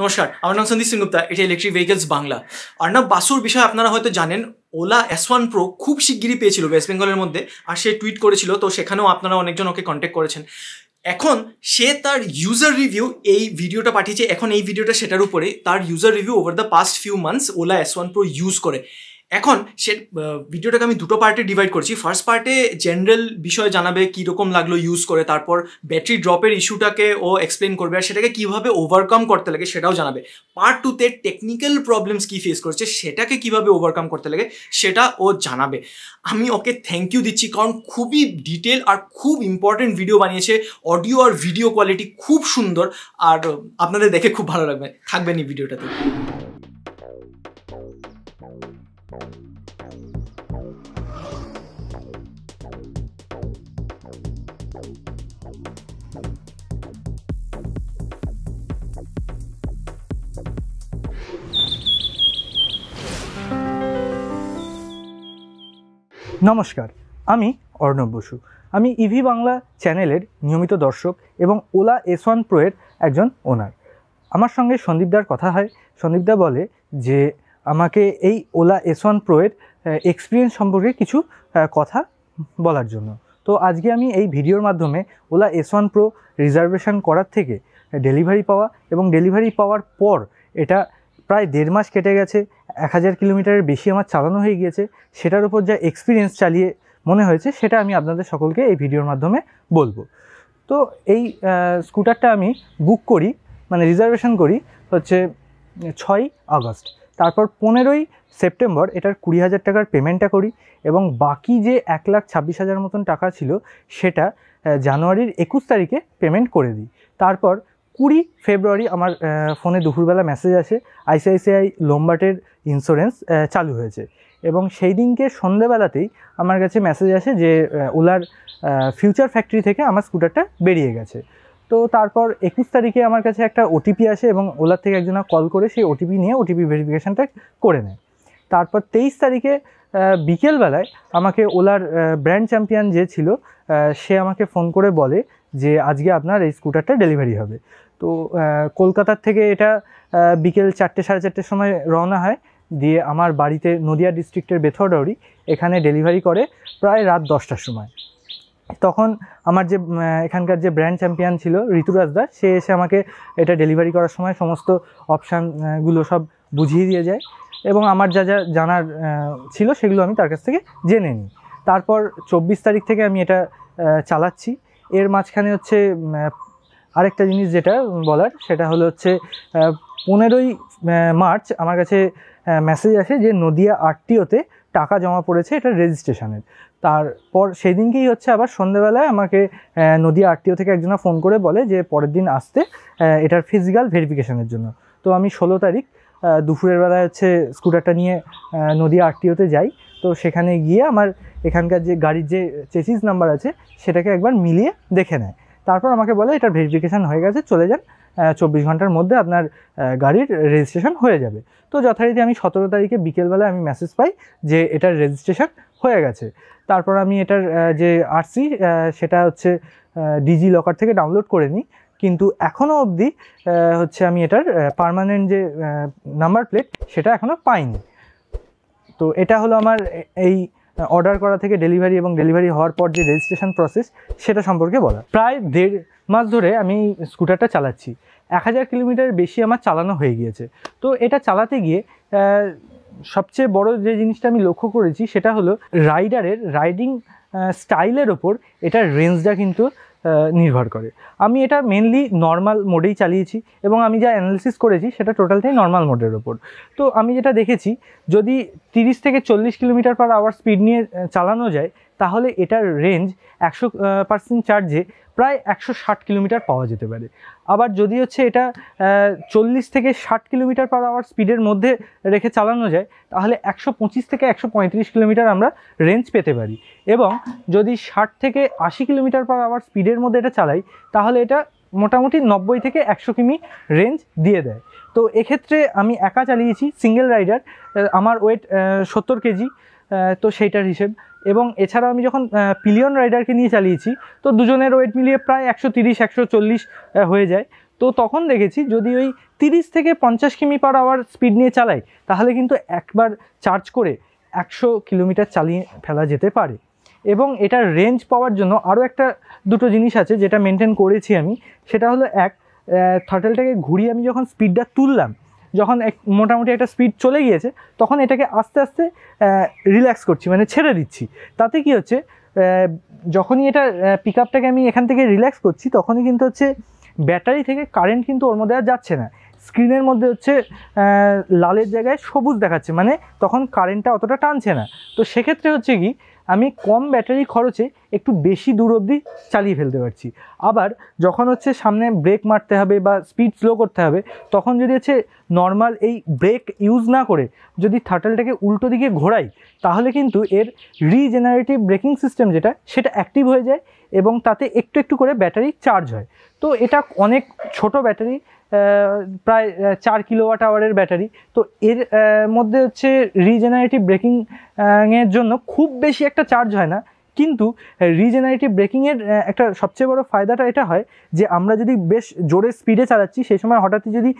নমস্কার আমার নাম সন্দীপ সিংগুপ্তা এটা ইলেকট্রিক ভেহিকেলস বাংলা আর্নাব বাসুর বিষয়ে আপনারা হয়তো জানেন ওলা এস ওয়ান প্রো খুব শিগগিরই পেয়েছিল ওয়েস্ট বেঙ্গলের মধ্যে আর সে টুইট করেছিল তো সেখানেও আপনারা অনেকজন ওকে কন্ট্যাক্ট করেছেন এখন সে তার ইউজার রিভিউ এই ভিডিওটা পাঠিয়েছে এখন এই ভিডিওটা সেটার উপরে তার user review over the past few months Ola S one pro use করে এখন সে ভিডিওটাকে আমি দুটো পার্টে ডিভাইড করছি ফার্স্ট পার্টে জেনারেল বিষয় জানাবে কীরকম লাগলো ইউজ করে তারপর ব্যাটারি ড্রপের ইস্যুটাকে ও এক্সপ্লেন করবে আর সেটাকে কীভাবে ওভারকাম করতে লাগে সেটাও জানাবে পার্ট টুতে টেকনিক্যাল প্রবলেমস কী ফেস করছে সেটাকে কিভাবে ওভারকাম করতে লাগে সেটা ও জানাবে আমি ওকে থ্যাংক ইউ দিচ্ছি কারণ খুবই ডিটেল আর খুব ইম্পর্টেন্ট ভিডিও বানিয়েছে অডিও আর ভিডিও কোয়ালিটি খুব সুন্দর আর আপনাদের দেখে খুব ভালো লাগবে থাকবেন এই ভিডিওটাতে নমস্কার আমি অর্ণব বসু আমি ইভি বাংলা চ্যানেলের নিয়মিত দর্শক এবং ওলা এস ওয়ান প্রোয়ের একজন ওনার আমার সঙ্গে সন্দীপদার কথা হয় সন্দীপদা বলে যে আমাকে এই ওলা এস ওয়ান প্রোয়ের এক্সপিরিয়েন্স সম্পর্কে কিছু কথা বলার জন্য তো আজকে আমি এই ভিডিওর মাধ্যমে Ola S one pro reservation করার থেকে ডেলিভারি পাওয়া এবং ডেলিভারি পাওয়ার পর এটা প্রায় দেড় মাস কেটে গেছে এক হাজার কিলোমিটারের বেশি আমার চালানো হয়ে গিয়েছে সেটার উপর যা এক্সপিরিয়েন্স চালিয়ে মনে হয়েছে সেটা আমি আপনাদের সকলকে এই ভিডিওর মাধ্যমে বলবো তো এই স্কুটারটা আমি বুক করি মানে রিজার্ভেশন করি হচ্ছে ছয় আগস্ট তারপর পনেরোই সেপ্টেম্বর এটার কুড়ি হাজার টাকার পেমেন্টটা করি এবং বাকি যে এক লাখ ছাব্বিশ হাজার মতন টাকা ছিল সেটা জানুয়ারির একুশ তারিখে পেমেন্ট করে দিই তারপর কুড়ি ফেব্রুয়ারি আমার ফোনে দুপুরবেলা মেসেজ আসে আইসিআইসিআই লোম্বার্টের ইন্স্যুরেন্স চালু হয়েছে এবং সেই দিনকে সন্ধেবেলাতেই আমার কাছে মেসেজ আসে যে ওলার ফিউচার ফ্যাক্টরি থেকে আমার স্কুটারটা বেরিয়ে গেছে তো তারপর একুশ তারিখে আমার কাছে একটা ওটিপি আসে এবং ওলার থেকে একজন কল করে সেই ওটিপি নিয়ে ওটিপি ভেরিফিকেশানটা করে নেয় তারপর তেইশ তারিখে বিকেলবেলায় আমাকে ওলার ব্র্যান্ড চ্যাম্পিয়ন যে ছিল সে আমাকে ফোন করে বলে যে আজকে আপনার এই স্কুটারটা ডেলিভারি হবে তো কলকাতার থেকে এটা বিকেল চারটে সাড়ে চারটের সময় রওনা হয় দিয়ে আমার বাড়িতে নদিয়া ডিস্ট্রিক্টের বেথরডরি এখানে ডেলিভারি করে প্রায় রাত দশটার সময় তখন আমার যে এখানকার যে ব্র্যান্ড চ্যাম্পিয়ন ছিল ঋতুরাজ দাস সে এসে আমাকে এটা ডেলিভারি করার সময় সমস্ত অপশানগুলো সব বুঝিয়ে দিয়ে যায় এবং আমার যা যা জানার ছিল সেগুলো আমি তার কাছ থেকে জেনে নিই তারপর চব্বিশ তারিখ থেকে আমি এটা চালাচ্ছি এর মাঝখানে হচ্ছে আরেকটা জিনিস যেটা বলার সেটা হলো হচ্ছে পনেরোই মার্চ আমার কাছে মেসেজ আসে যে নদিয়া আরটিওতে টাকা জমা পড়েছে এটা রেজিস্ট্রেশনের তারপর সেই দিনকেই হচ্ছে আবার সন্ধেবেলায় আমাকে নদিয়া আরটিও থেকে একজনা ফোন করে বলে যে পরের দিন আসতে এটার ফিজিক্যাল ভেরিফিকেশনের জন্য তো আমি ষোলো তারিখ দুপুরের বেলায় হচ্ছে স্কুটারটা নিয়ে নদিয়া আরটিওতে যাই তো সেখানে গিয়ে আমার এখানকার যে গাড়ির যে চেসিস নাম্বার আছে সেটাকে একবার মিলিয়ে দেখে নেয় তারপর আমাকে বলে এটার ভেরিফিকেশান হয়ে গেছে চলে যান চব্বিশ ঘন্টার মধ্যে আপনার গাড়ির রেজিস্ট্রেশন হয়ে যাবে তো যথারীতি আমি সতেরো তারিখে বিকেলবেলায় আমি মেসেজ পাই যে এটার রেজিস্ট্রেশন হয়ে গেছে তারপর আমি এটার যে আরসি সেটা হচ্ছে ডিজি লকার থেকে ডাউনলোড করে নিই কিন্তু এখনও অবধি হচ্ছে আমি এটার পারমানেন্ট যে নাম্বার প্লেট সেটা এখনও পাইনি তো এটা হলো আমার এই অর্ডার করা থেকে ডেলিভারি এবং ডেলিভারি হওয়ার পর যে রেজিস্ট্রেশন প্রসেস সেটা সম্পর্কে বলা প্রায় দেড় মাস ধরে আমি স্কুটারটা চালাচ্ছি এক হাজার কিলোমিটার বেশি আমার চালানো হয়ে গিয়েছে তো এটা চালাতে গিয়ে সবচেয়ে বড় যে জিনিসটা আমি লক্ষ্য করেছি সেটা হলো রাইডারের রাইডিং স্টাইলের ওপর এটার রেঞ্জটা কিন্তু নির্ভর করে আমি এটা মেনলি নর্মাল মোডেই চালিয়েছি এবং আমি যা অ্যানালিসিস করেছি সেটা টোটালটাই নর্মাল মোডের ওপর তো আমি যেটা দেখেছি যদি তিরিশ থেকে চল্লিশ কিলোমিটার পার আওয়ার স্পিড নিয়ে চালানো যায় তাহলে এটার রেঞ্জ একশো পার্সেন্ট চার্জে প্রায় একশো ষাট কিলোমিটার পাওয়া যেতে পারে আবার যদি হচ্ছে এটা চল্লিশ থেকে ষাট কিলোমিটার পার আওয়ার স্পিডের মধ্যে রেখে চালানো যায় তাহলে একশো পঁচিশ থেকে একশো পঁয়ত্রিশ কিলোমিটার আমরা রেঞ্জ পেতে পারি এবং যদি ষাট থেকে আশি কিলোমিটার পার আওয়ার স্পিডের মধ্যে এটা চালাই তাহলে এটা মোটামুটি নব্বই থেকে একশো কিমি রেঞ্জ দিয়ে দেয় তো এক্ষেত্রে আমি একা চালিয়েছি সিঙ্গেল রাইডার আমার ওয়েট সত্তর কেজি তো সেইটার হিসেব এবং এছাড়া আমি যখন পিলিয়ন রাইডারকে নিয়ে চালিয়েছি তো দুজনের ওয়েট মিলিয়ে প্রায় একশো তিরিশ একশো চল্লিশ হয়ে যায় তো তখন দেখেছি যদি ওই তিরিশ থেকে পঞ্চাশ কিমি পার আওয়ার স্পিড নিয়ে চালাই তাহলে কিন্তু একবার চার্জ করে একশো কিলোমিটার চালিয়ে ফেলা যেতে পারে এবং এটার রেঞ্জ পাওয়ার জন্য আরও একটা দুটো জিনিস আছে যেটা মেনটেন করেছি আমি সেটা হলো এক থার্টেলটাকে ঘুরিয়ে আমি যখন স্পিডটা তুললাম যখন এক মোটামুটি একটা স্পিড চলে গিয়েছে তখন এটাকে আস্তে আস্তে রিল্যাক্স করছি মানে ছেড়ে দিচ্ছি তাতে কি হচ্ছে যখনই এটা পিক আপটাকে আমি এখান থেকে রিল্যাক্স করছি তখনই কিন্তু হচ্ছে ব্যাটারি থেকে কারেন্ট কিন্তু ওর মধ্যে আর যাচ্ছে না স্ক্রিনের মধ্যে হচ্ছে লালের জায়গায় সবুজ দেখাচ্ছে মানে তখন কারেন্টটা অতটা টানছে না তো সেক্ষেত্রে হচ্ছে কি আমি কম ব্যাটারি খরচে একটু বেশি দূর অবধি চালিয়ে ফেলতে পারছি আবার যখন হচ্ছে সামনে ব্রেক মারতে হবে বা স্পিড স্লো করতে হবে তখন যদি হচ্ছে নর্মাল এই ব্রেক ইউজ না করে যদি থার্টেলটাকে উল্টো দিকে ঘোরাই তাহলে কিন্তু এর রিজেনারেটিভ ব্রেকিং সিস্টেম যেটা সেটা অ্যাক্টিভ হয়ে যায় এবং তাতে একটু একটু করে ব্যাটারি চার্জ হয় তো এটা অনেক ছোট ব্যাটারি প্রায় চার কিলোওয়াট আওয়ারের ব্যাটারি তো এর মধ্যে হচ্ছে রিজেনারেটিভ ব্রেকিংয়ের জন্য খুব বেশি একটা চার্জ হয় না কিন্তু রিজেনারেটিভ ব্রেকিংয়ের একটা সবচেয়ে বড় ফায়দাটা এটা হয় যে আমরা যদি বেশ জোরে স্পিডে চালাচ্ছি সেই সময় হঠাৎই যদি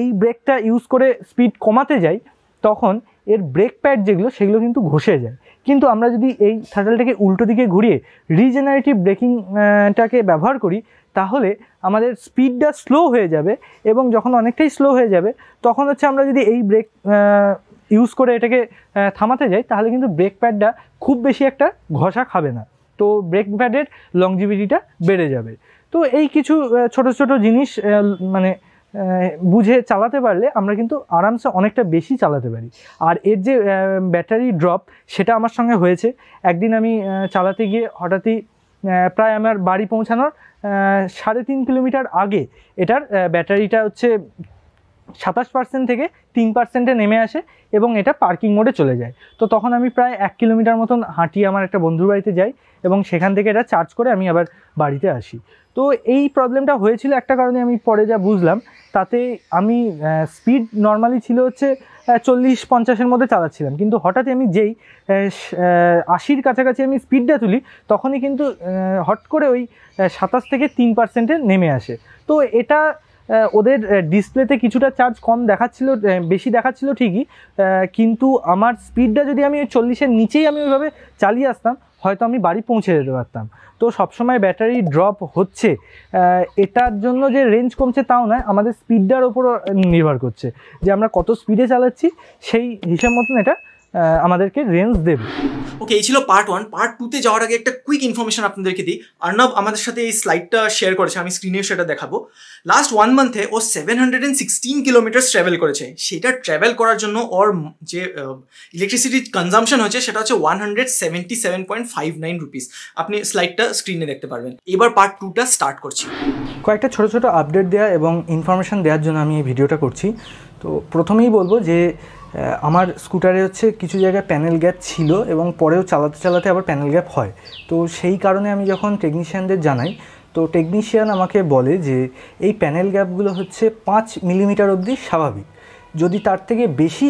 এই ব্রেকটা ইউজ করে স্পিড কমাতে যাই তখন এর ব্রেক প্যাড যেগুলো সেগুলো কিন্তু ঘষে যায় কিন্তু আমরা যদি এই থার্টালটাকে উল্টো দিকে ঘুরিয়ে রিজেনারেটিভ ব্রেকিংটাকে ব্যবহার করি তাহলে আমাদের স্পিডটা স্লো হয়ে যাবে এবং যখন অনেকটাই স্লো হয়ে যাবে তখন হচ্ছে আমরা যদি এই ব্রেক ইউজ করে এটাকে থামাতে যাই তাহলে কিন্তু ব্রেক প্যাডটা খুব বেশি একটা ঘষা খাবে না তো ব্রেক প্যাডের লংজিভিটিটা বেড়ে যাবে তো এই কিছু ছোট ছোট জিনিস মানে বুঝে চালাতে পারলে আমরা কিন্তু আরামসে অনেকটা বেশি চালাতে পারি আর এর যে ব্যাটারি ড্রপ সেটা আমার সঙ্গে হয়েছে একদিন আমি চালাতে গিয়ে হঠাৎই প্রায় আমার বাড়ি পৌঁছানোর সাড়ে তিন কিলোমিটার আগে এটার ব্যাটারিটা হচ্ছে সাতাশ পার্সেন্ট থেকে তিন পার্সেন্টে নেমে আসে এবং এটা পার্কিং মোডে চলে যায় তো তখন আমি প্রায় এক কিলোমিটার মতন হাঁটি আমার একটা বন্ধুর বাড়িতে যাই এবং সেখান থেকে এটা চার্জ করে আমি আবার বাড়িতে আসি তো এই প্রবলেমটা হয়েছিল একটা কারণে আমি পরে যা বুঝলাম তাতে আমি স্পিড নর্মালি ছিল হচ্ছে চল্লিশ পঞ্চাশের মধ্যে চালাচ্ছিলাম কিন্তু হঠাৎ আমি যেই আশির কাছাকাছি আমি স্পিডটা তুলি তখনই কিন্তু হট করে ওই সাতাশ থেকে তিন পার্সেন্টে নেমে আসে তো এটা ওদের ডিসপ্লেতে কিছুটা চার্জ কম দেখাচ্ছিল বেশি দেখাচ্ছিল ঠিকই কিন্তু আমার স্পিডটা যদি আমি ওই চল্লিশের নিচেই আমি ওইভাবে চালিয়ে আসতাম হয়তো আমি বাড়ি পৌঁছে যেতে পারতাম তো সবসময় ব্যাটারি ড্রপ হচ্ছে এটার জন্য যে রেঞ্জ কমছে তাও নয় আমাদের স্পিডটার ওপর নির্ভর করছে যে আমরা কত স্পিডে চালাচ্ছি সেই হিসাব মতন এটা আমাদেরকে রেঞ্জ দেবে ওকে এই ছিল পার্ট ওয়ান পার্ট টুতে যাওয়ার আগে একটা কুইক ইনফরমেশন আপনাদেরকে দিই আর্নব আমাদের সাথে এই স্লাইডটা শেয়ার করেছে আমি স্ক্রিনেও সেটা দেখাবো লাস্ট ওয়ান মান্থে ও seven hundred and sixteen kilometre travel করেছে সেটা ট্রাভেল করার জন্য ওর যে ইলেকট্রিসিটি কনজামশন হয়েছে সেটা হচ্ছে one hundred seventy seven point five nine rupees আপনি স্লাইডটা স্ক্রিনে দেখতে পারবেন এবার পার্ট টুটা স্টার্ট করছি কয়েকটা ছোট ছোট আপডেট দেওয়া এবং ইনফরমেশন দেওয়ার জন্য আমি এই ভিডিওটা করছি তো প্রথমেই বলবো যে আমার স্কুটারে হচ্ছে কিছু জায়গায় প্যানেল গ্যাপ ছিল এবং পরেও চালাতে চালাতে আবার প্যানেল গ্যাপ হয় তো সেই কারণে আমি যখন টেকনিশিয়ানদের জানাই তো টেকনিশিয়ান আমাকে বলে যে এই প্যানেল গ্যাপগুলো হচ্ছে পাঁচ মিলিমিটার অবধি স্বাভাবিক যদি তার থেকে বেশি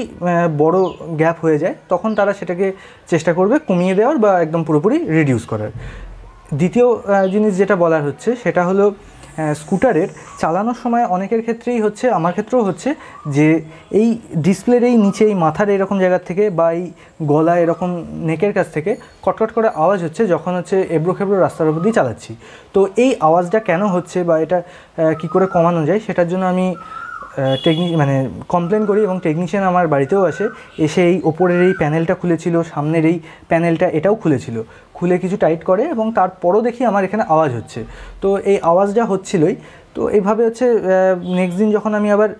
বড় গ্যাপ হয়ে যায় তখন তারা সেটাকে চেষ্টা করবে কমিয়ে দেওয়ার বা একদম পুরোপুরি রিডিউস করার দ্বিতীয় জিনিস যেটা বলার হচ্ছে সেটা হলো স্কুটারের চালানোর সময় অনেকের ক্ষেত্রেই হচ্ছে আমার ক্ষেত্রেও হচ্ছে যে এই ডিসপ্লের এই নিচে এই মাথার এরকম জায়গা থেকে বা এই গলা এরকম নেকের কাছ থেকে কটকট করে আওয়াজ হচ্ছে যখন হচ্ছে এবড়ো খেবড়ো রাস্তার উপর দিয়ে চালাচ্ছি তো এই আওয়াজটা কেন হচ্ছে বা এটা কি করে কমানো যায় সেটার জন্য আমি টেকনি মানে কমপ্লেন করি এবং টেকনিশিয়ান আমার বাড়িতেও আসে এসে এই ওপরের এই প্যানেলটা খুলেছিল সামনের এই প্যানেলটা এটাও খুলেছিল খুলে কিছু টাইট করে এবং তারপরও দেখি আমার এখানে আওয়াজ হচ্ছে তো এই আওয়াজটা হচ্ছিলই তো এইভাবে হচ্ছে নেক্সট দিন যখন আমি আবার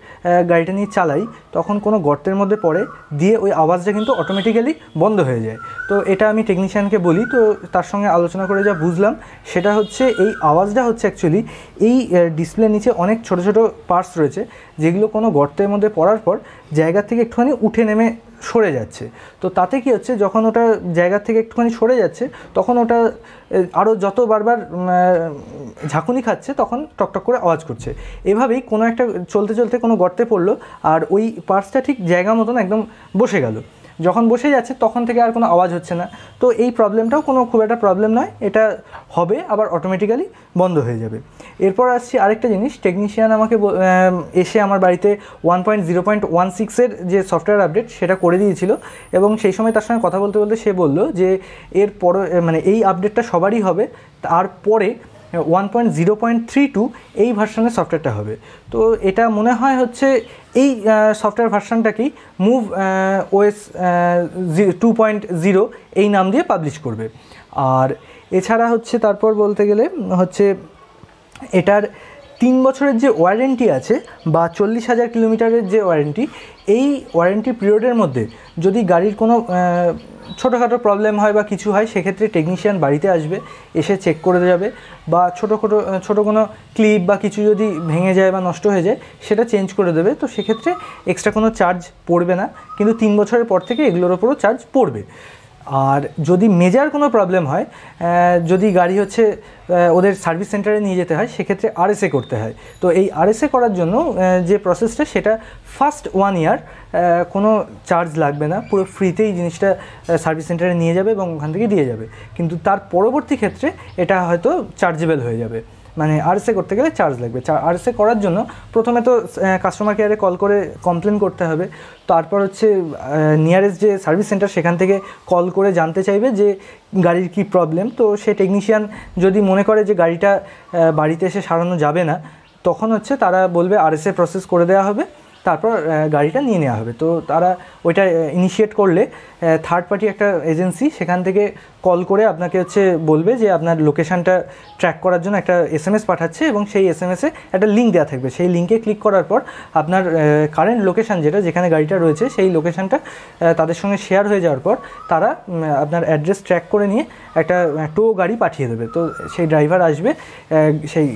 গাড়িটা নিয়ে চালাই তখন কোনো গর্তের মধ্যে পড়ে দিয়ে ওই আওয়াজটা কিন্তু অটোমেটিক্যালি বন্ধ হয়ে যায় তো এটা আমি টেকনিশিয়ানকে বলি তো তার সঙ্গে আলোচনা করে যা বুঝলাম সেটা হচ্ছে এই আওয়াজটা হচ্ছে অ্যাকচুয়ালি এই ডিসপ্লে নিচে অনেক ছোট ছোট পার্টস রয়েছে যেগুলো কোনো গর্তের মধ্যে পড়ার পর জায়গা থেকে একটুখানি উঠে নেমে সরে যাচ্ছে তো তাতে কি হচ্ছে যখন ওটা জায়গা থেকে একটুখানি সরে যাচ্ছে তখন ওটা আরও যত বারবার ঝাঁকুনি খাচ্ছে তখন টকটক করে আওয়াজ করছে এভাবেই কোনো একটা চলতে চলতে কোনো গর্তে পড়লো আর ওই পার্সটা ঠিক জায়গা মতন একদম বসে গেল যখন বসে যাচ্ছে তখন থেকে আর কোনো আওয়াজ হচ্ছে না তো এই প্রবলেমটাও কোনো খুব একটা প্রবলেম নয় এটা হবে আবার অটোমেটিক্যালি বন্ধ হয়ে যাবে এরপর আসছি আরেকটা জিনিস টেকনিশিয়ান আমাকে এসে আমার বাড়িতে one point zero point one সিক্সের যে সফটওয়্যার আপডেট সেটা করে দিয়েছিল এবং সেই সময় তার সঙ্গে কথা বলতে বলতে সে বললো যে এর পর মানে এই আপডেটটা সবারই হবে তারপরে one point zero point three two এই ভার্সানের সফটওয়্যারটা হবে তো এটা মনে হয় হচ্ছে এই সফটওয়্যার ভার্সানটাকেই Move OS two point zero এই নাম দিয়ে পাবলিশ করবে আর এছাড়া হচ্ছে তারপর বলতে গেলে হচ্ছে এটার তিন বছরের যে ওয়ারেন্টি আছে বা চল্লিশ হাজার কিলোমিটারের যে ওয়ারেন্টি এই ওয়ারেন্টি পিরিয়ডের মধ্যে যদি গাড়ির কোনো ছোটোখাটো প্রবলেম হয় বা কিছু হয় সেক্ষেত্রে টেকনিশিয়ান বাড়িতে আসবে এসে চেক করে যাবে বা ছোটো ছোটো ছোটো কোনো ক্লিপ বা কিছু যদি ভেঙে যায় বা নষ্ট হয়ে যায় সেটা চেঞ্জ করে দেবে তো সেক্ষেত্রে এক্সট্রা কোনো চার্জ পড়বে না কিন্তু তিন বছরের পর থেকে এগুলোর ওপরও চার্জ পড়বে আর যদি মেজার কোনো প্রবলেম হয় যদি গাড়ি হচ্ছে ওদের সার্ভিস সেন্টারে নিয়ে যেতে হয় সেক্ষেত্রে আরএসএ করতে হয় তো এই আরএসএ করার জন্য যে প্রসেসটা সেটা ফার্স্ট ওয়ান ইয়ার কোনো চার্জ লাগবে না পুরো ফ্রিতেই জিনিসটা সার্ভিস সেন্টারে নিয়ে যাবে এবং ওখান থেকে দিয়ে যাবে কিন্তু তার পরবর্তী ক্ষেত্রে এটা হয়তো চার্জেবল হয়ে যাবে মানে আরএসএ করতে গেলে চার্জ লাগবে আরএসএ করার জন্য প্রথমে তো কাস্টমার কেয়ারে কল করে কমপ্লেন করতে হবে তারপর হচ্ছে নিয়ারেস্ট যে সার্ভিস সেন্টার সেখান থেকে কল করে জানতে চাইবে যে গাড়ির কি প্রবলেম তো সে টেকনিশিয়ান যদি মনে করে যে গাড়িটা বাড়িতে এসে সারানো যাবে না তখন হচ্ছে তারা বলবে আরএসএ প্রসেস করে দেওয়া হবে তারপর গাড়িটা নিয়ে নেওয়া হবে তো তারা ওইটা ইনিশিয়েট করলে থার্ড পার্টি একটা এজেন্সি সেখান থেকে কল করে আপনাকে হচ্ছে বলবে যে আপনার লোকেশানটা ট্র্যাক করার জন্য একটা এস এম এস পাঠাচ্ছে এবং সেই এস এম এসে একটা লিঙ্ক দেওয়া থাকবে সেই লিঙ্কে ক্লিক করার পর আপনার কারেন্ট লোকেশান যেটা যেখানে গাড়িটা রয়েছে সেই লোকেশানটা তাদের সঙ্গে শেয়ার হয়ে যাওয়ার পর তারা আপনার অ্যাড্রেস ট্র্যাক করে নিয়ে একটা টো গাড়ি পাঠিয়ে দেবে তো সেই ড্রাইভার আসবে সেই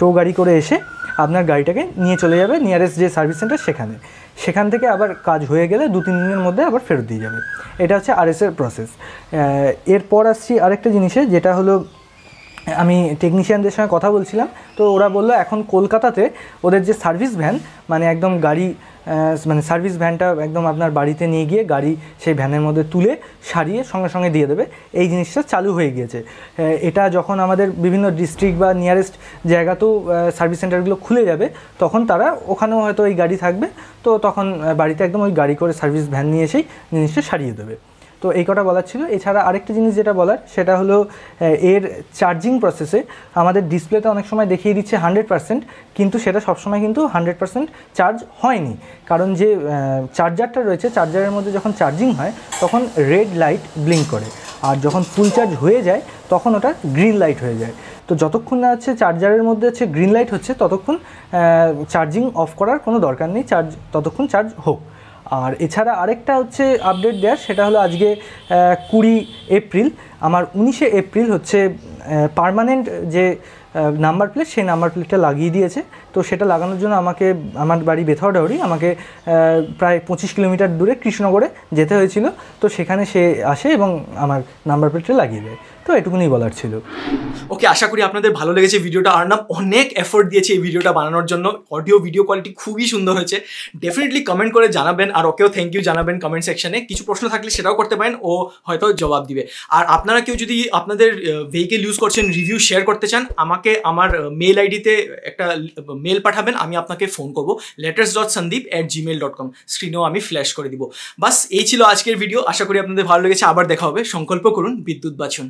টো গাড়ি করে এসে আপনার গাড়িটাকে নিয়ে চলে যাবে নিয়ারেস্ট যে সার্ভিস সেন্টার সেখানে সেখান থেকে আবার কাজ হয়ে গেলে দু তিন দিনের মধ্যে আবার ফেরত দিয়ে যাবে এটা হচ্ছে আরএসের প্রসেস এরপর আসছি আরেকটা জিনিসে যেটা হলো আমি টেকনিশিয়ানদের সঙ্গে কথা বলছিলাম তো ওরা বললো এখন কলকাতাতে ওদের যে সার্ভিস ভ্যান মানে একদম গাড়ি মানে সার্ভিস ভ্যানটা একদম আপনার বাড়িতে নিয়ে গিয়ে গাড়ি সেই ভ্যানের মধ্যে তুলে সারিয়ে সঙ্গে সঙ্গে দিয়ে দেবে এই জিনিসটা চালু হয়ে গিয়েছে এটা যখন আমাদের বিভিন্ন ডিস্ট্রিক্ট বা নিয়ারেস্ট জায়গাতেও সার্ভিস সেন্টারগুলো খুলে যাবে তখন তারা ওখানেও হয়তো এই গাড়ি থাকবে তো তখন বাড়িতে একদম ওই গাড়ি করে সার্ভিস ভ্যান নিয়ে এসেই জিনিসটা সারিয়ে দেবে তো এই কটা বলার ছিল এছাড়া আরেকটা জিনিস যেটা বলার সেটা হলো এর চার্জিং প্রসেসে আমাদের ডিসপ্লেতে অনেক সময় দেখিয়ে দিচ্ছে হান্ড্রেড পার্সেন্ট কিন্তু সেটা সবসময় কিন্তু হান্ড্রেড পার্সেন্ট চার্জ হয়নি কারণ যে চার্জারটা রয়েছে চার্জারের মধ্যে যখন চার্জিং হয় তখন রেড লাইট ব্লিঙ্ক করে আর যখন ফুল চার্জ হয়ে যায় তখন ওটা গ্রিন লাইট হয়ে যায় তো যতক্ষণ না হচ্ছে চার্জারের মধ্যে হচ্ছে গ্রিন লাইট হচ্ছে ততক্ষণ চার্জিং অফ করার কোনো দরকার নেই চার্জ ততক্ষণ চার্জ হোক আর এছাড়া আরেকটা হচ্ছে আপডেট দেওয়ার সেটা হলো আজকে কুড়ি এপ্রিল আমার উনিশে এপ্রিল হচ্ছে পারমানেন্ট যে নাম্বার প্লেট সেই নাম্বার প্লেটটা লাগিয়ে দিয়েছে তো সেটা লাগানোর জন্য আমাকে আমার বাড়ি বেথাওডাউরি আমাকে প্রায় পঁচিশ কিলোমিটার দূরে কৃষ্ণনগরে যেতে হয়েছিল তো সেখানে সে আসে এবং আমার নাম্বার প্লেটটা লাগিয়ে দেয় তো এটুকুনি বলার ছিল ওকে আশা করি আপনাদের ভালো লেগেছে ভিডিওটা আর নাম অনেক এফোর্ট দিয়েছে এই ভিডিওটা বানানোর জন্য অডিও ভিডিও কোয়ালিটি খুবই সুন্দর হয়েছে ডেফিনেটলি কমেন্ট করে জানাবেন আর ওকেও থ্যাংক ইউ জানাবেন কমেন্ট সেকশনে কিছু প্রশ্ন থাকলে সেটাও করতে পারেন ও হয়তো জবাব দিবে আর আপনারা কেউ যদি আপনাদের ভেহিকেল ইউজ করছেন রিভিউ শেয়ার করতে চান আমাকে আমার মেল আইডিতে একটা মেল পাঠাবেন আমি আপনাকে ফোন করবো letters dot Sandeep at Gmail dot com স্ক্রিনেও আমি ফ্ল্যাশ করে দিব বাস এই ছিল আজকের ভিডিও আশা করি আপনাদের ভালো লেগেছে আবার দেখা হবে সংকল্প করুন বিদ্যুৎ বাছুন